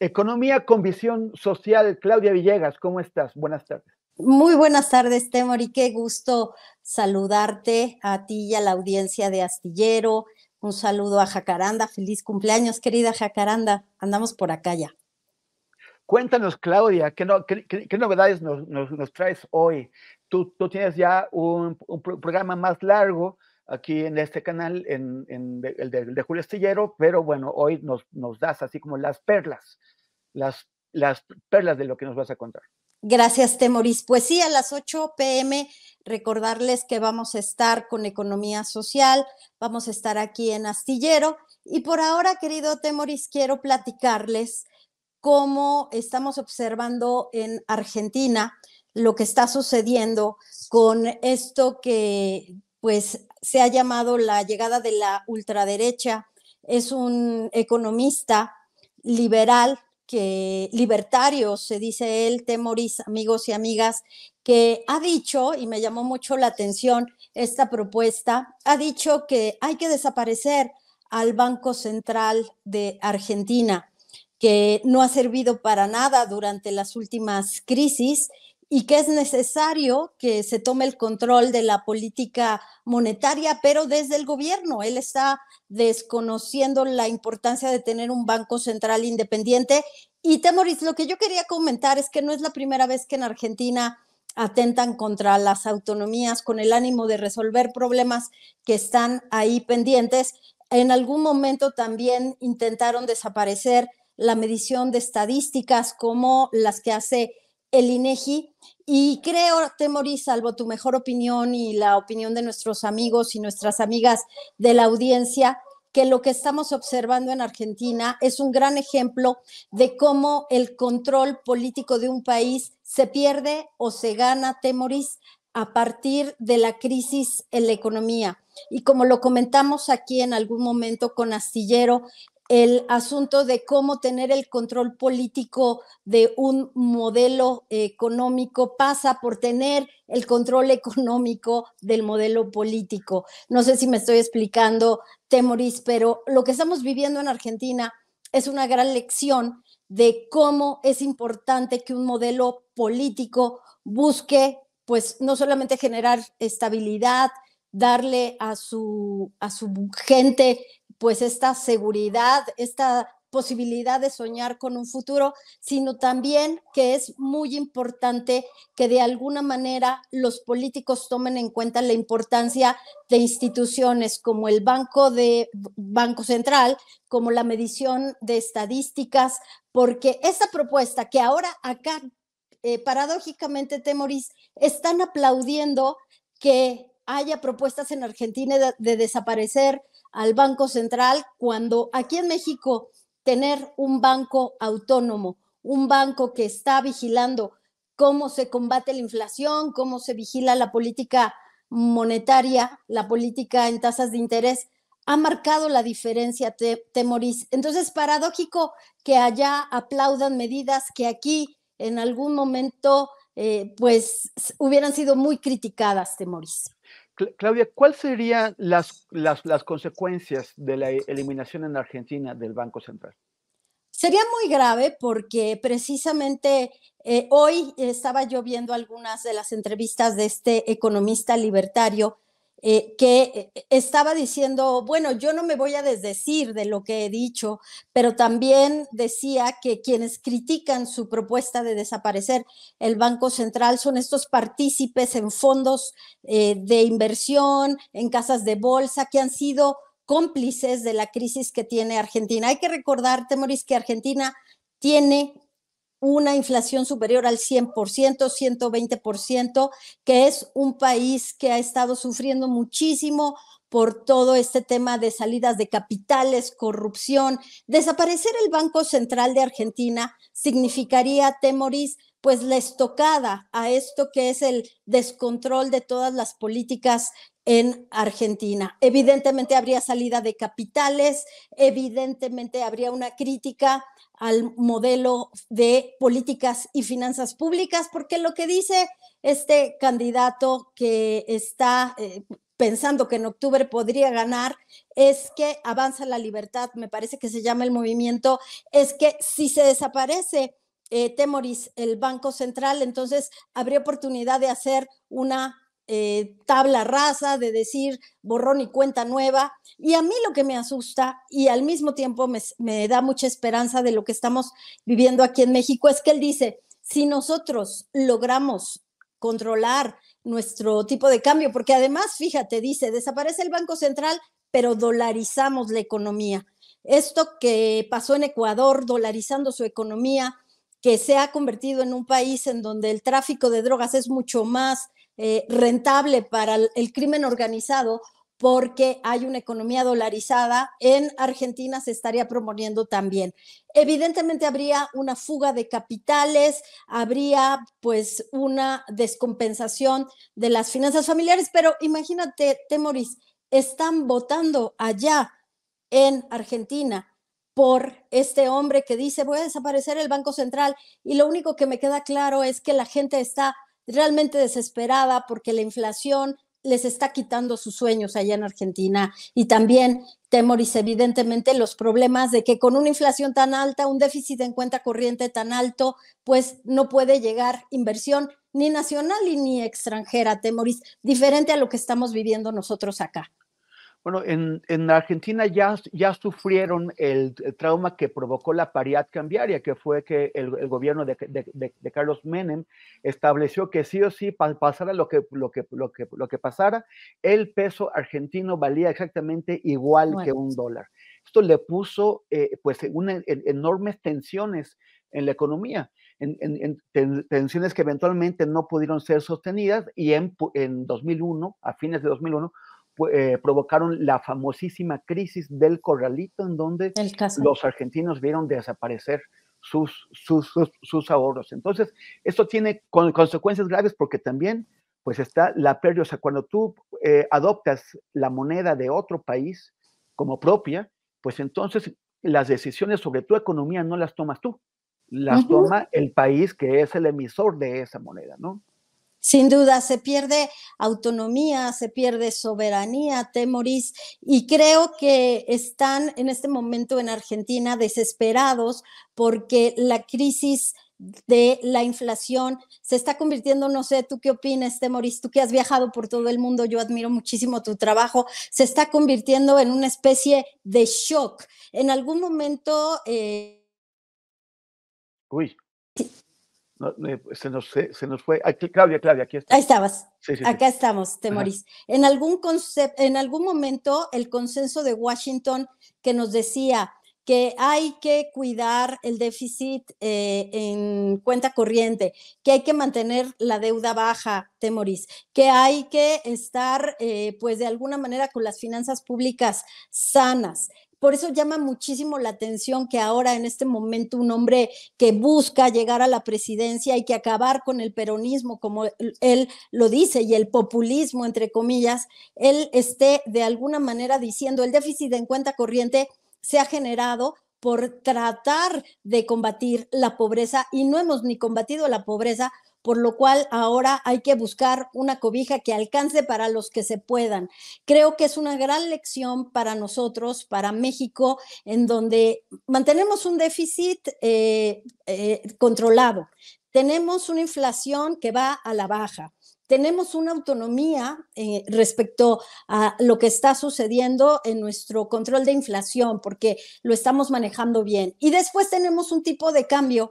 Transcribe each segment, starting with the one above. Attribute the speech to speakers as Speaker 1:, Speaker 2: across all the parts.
Speaker 1: Economía con visión social, Claudia Villegas, ¿cómo estás? Buenas tardes.
Speaker 2: Muy buenas tardes, Temori. Qué gusto saludarte a ti y a la audiencia de Astillero. Un saludo a Jacaranda. Feliz cumpleaños, querida Jacaranda. Andamos
Speaker 1: por acá ya. Cuéntanos, Claudia, ¿qué, novedades nos, traes hoy? Tú, tienes ya un, un, programa más largo aquí en este canal, en, el, de, Julio Astillero, pero bueno, hoy nos, das así como las perlas, las, las perlas de lo que nos vas a contar.
Speaker 2: Gracias, Temoris. Pues sí, a las 8 pm recordarles que vamos a estar con Economía Social, vamos a estar aquí en Astillero. Y por ahora, querido Temoris, quiero platicarles cómo estamos observando en Argentina lo que está sucediendo con esto que pues se ha llamado la llegada de la ultraderecha. Es un economista liberal que libertario, se dice él, temoris, amigos y amigas, que ha dicho, y me llamó mucho la atención esta propuesta, ha dicho que hay que desaparecer al Banco Central de Argentina, que no ha servido para nada durante las últimas crisis y que es necesario que se tome el control de la política monetaria, pero desde el gobierno. Él está desconociendo la importancia de tener un banco central independiente. Y Temoris, lo que yo quería comentar es que no es la primera vez que en Argentina atentan contra las autonomías con el ánimo de resolver problemas que están ahí pendientes. En algún momento también intentaron desaparecer la medición de estadísticas como las que hace el INEGI. E y creo, Temoris, salvo tu mejor opinión y la opinión de nuestros amigos y nuestras amigas de la audiencia, que lo que estamos observando en Argentina es un gran ejemplo de cómo el control político de un país se pierde o se gana, Temoris, a partir de la crisis en la economía. Y como lo comentamos aquí en algún momento con Astillero, el asunto de cómo tener el control político de un modelo económico pasa por tener el control económico del modelo político. No sé si me estoy explicando, Temoris, pero lo que estamos viviendo en Argentina es una gran lección de cómo es importante que un modelo político busque, pues, no solamente generar estabilidad, darle a su, a su gente pues esta seguridad, esta posibilidad de soñar con un futuro, sino también que es muy importante que de alguna manera los políticos tomen en cuenta la importancia de instituciones como el Banco de Banco Central, como la medición de estadísticas, porque esta propuesta que ahora acá eh, paradójicamente Temoris están aplaudiendo que haya propuestas en Argentina de desaparecer al Banco Central cuando aquí en México tener un banco autónomo, un banco que está vigilando cómo se combate la inflación, cómo se vigila la política monetaria, la política en tasas de interés, ha marcado la diferencia, te, Temorís. Entonces, paradójico que allá aplaudan medidas que aquí en algún momento, eh, pues, hubieran sido muy criticadas, Temorís.
Speaker 1: Claudia, ¿cuáles serían las, las, las, consecuencias de la eliminación en Argentina del Banco Central?
Speaker 2: Sería muy grave porque precisamente eh, hoy estaba yo viendo algunas de las entrevistas de este economista libertario eh, que eh, estaba diciendo, bueno, yo no me voy a desdecir de lo que he dicho, pero también decía que quienes critican su propuesta de desaparecer el Banco Central son estos partícipes en fondos eh, de inversión, en casas de bolsa, que han sido cómplices de la crisis que tiene Argentina. Hay que recordar, Moris, que Argentina tiene una inflación superior al 100%, 120%, que es un país que ha estado sufriendo muchísimo por todo este tema de salidas de capitales, corrupción. Desaparecer el Banco Central de Argentina significaría, Temoris, pues la estocada a esto que es el descontrol de todas las políticas en Argentina. Evidentemente habría salida de capitales, evidentemente habría una crítica al modelo de políticas y finanzas públicas, porque lo que dice este candidato que está eh, pensando que en octubre podría ganar, es que avanza la libertad, me parece que se llama el movimiento, es que si se desaparece eh, Temoris, el Banco Central, entonces habría oportunidad de hacer una eh, tabla rasa, de decir borrón y cuenta nueva. Y a mí lo que me asusta y al mismo tiempo me, me, da mucha esperanza de lo que estamos viviendo aquí en México es que él dice, si nosotros logramos controlar nuestro tipo de cambio, porque además, fíjate, dice, desaparece el Banco Central, pero dolarizamos la economía. Esto que pasó en Ecuador, dolarizando su economía, que se ha convertido en un país en donde el tráfico de drogas es mucho más eh, rentable para el crimen organizado, porque hay una economía dolarizada, en Argentina se estaría promoviendo también. Evidentemente habría una fuga de capitales, habría pues una descompensación de las finanzas familiares, pero imagínate, Temoris, están votando allá en Argentina por este hombre que dice voy a desaparecer el Banco Central y lo único que me queda claro es que la gente está realmente desesperada porque la inflación les está quitando sus sueños allá en Argentina y también Temoris, evidentemente, los problemas de que con una inflación tan alta, un déficit en cuenta corriente tan alto, pues no puede llegar inversión ni nacional ni extranjera, Temoris, diferente a lo que estamos viviendo nosotros acá.
Speaker 1: Bueno, en, Argentina ya, ya sufrieron el, trauma que provocó la paridad cambiaria, que fue que el, gobierno de, Carlos Menem estableció que sí o sí pasara lo que, lo que, lo que, pasara, el peso argentino valía exactamente igual que un dólar. Esto le puso eh, pues enormes tensiones en la economía, tensiones que eventualmente no pudieron ser sostenidas y en 2001, a fines de 2001, eh, provocaron la famosísima crisis del corralito, en donde los argentinos vieron desaparecer sus, sus, sus, ahorros. Entonces, esto tiene consecuencias graves porque también pues está la pérdida. O sea, cuando tú eh, adoptas la moneda de otro país como propia, pues entonces las decisiones sobre tu economía no las tomas tú, las toma el país que es el emisor de esa moneda, ¿no?
Speaker 2: Sin duda, se pierde autonomía, se pierde soberanía, temoris, y creo que están en este momento en Argentina desesperados porque la crisis de la inflación se está convirtiendo, no sé, tú qué opinas, Temoris, tú que has viajado por todo el mundo, yo admiro muchísimo tu trabajo, se está convirtiendo en una especie de shock. En algún momento... Eh,
Speaker 1: Uy. Eh, pues, se, nos, se, nos fue. Aquí, Claudia, Claudia, aquí está. Ahí estabas. Acá
Speaker 2: estamos, Temoris. En algún, concepto en algún momento, el consenso de Washington que nos decía que hay que cuidar el déficit eh, en cuenta corriente, que hay que mantener la deuda baja, Temoris, que hay que estar, eh, pues, de alguna manera con las finanzas públicas sanas, por eso llama muchísimo la atención que ahora en este momento un hombre que busca llegar a la presidencia y que acabar con el peronismo, como e-, él lo dice, y el populismo, entre comillas, él esté de alguna manera diciendo el déficit en cuenta corriente se ha generado por tratar de combatir la pobreza y no hemos ni combatido la pobreza, por lo cual ahora hay que buscar una cobija que alcance para los que se puedan. Creo que es una gran lección para nosotros, para México, en donde mantenemos un déficit eh, eh, controlado, tenemos una inflación que va a la baja tenemos una autonomía eh, respecto a lo que está sucediendo en nuestro control de inflación, porque lo estamos manejando bien. Y después tenemos un tipo de cambio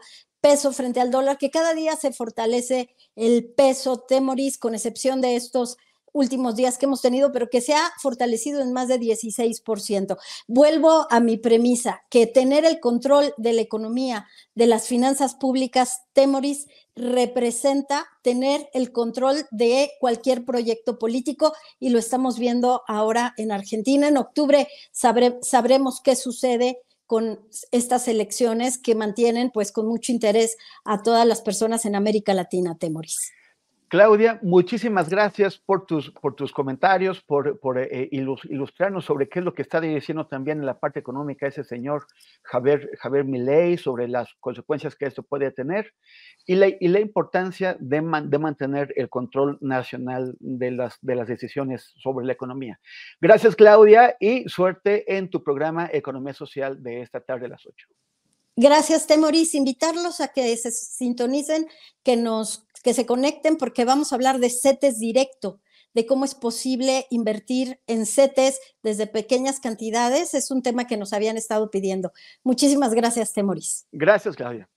Speaker 2: peso frente al dólar, que cada día se fortalece el peso temoris, con excepción de estos últimos días que hemos tenido, pero que se ha fortalecido en más de 16%. Vuelvo a mi premisa, que tener el control de la economía, de las finanzas públicas, Temoris, representa tener el control de cualquier proyecto político y lo estamos viendo ahora en Argentina. En octubre sabremos qué sucede con estas elecciones que mantienen pues con mucho interés a todas las personas en América Latina, Temoris.
Speaker 1: Claudia, muchísimas gracias por tus, por tus comentarios, por, por eh, eh, ilustrarnos sobre qué es lo que está diciendo también en la parte económica ese señor Javier, Javier Milei, sobre las consecuencias que esto puede tener y la, y la importancia de, de, mantener el control nacional de las, de las decisiones sobre la economía. Gracias, Claudia, y suerte en tu programa Economía Social de esta tarde a las 8.
Speaker 2: Gracias, Temoris. Invitarlos a que se sintonicen, que nos que se conecten porque vamos a hablar de CETES directo, de cómo es posible invertir en CETES desde pequeñas cantidades. Es un tema que nos habían estado pidiendo. Muchísimas gracias, Temoris.
Speaker 1: Gracias, Claudia.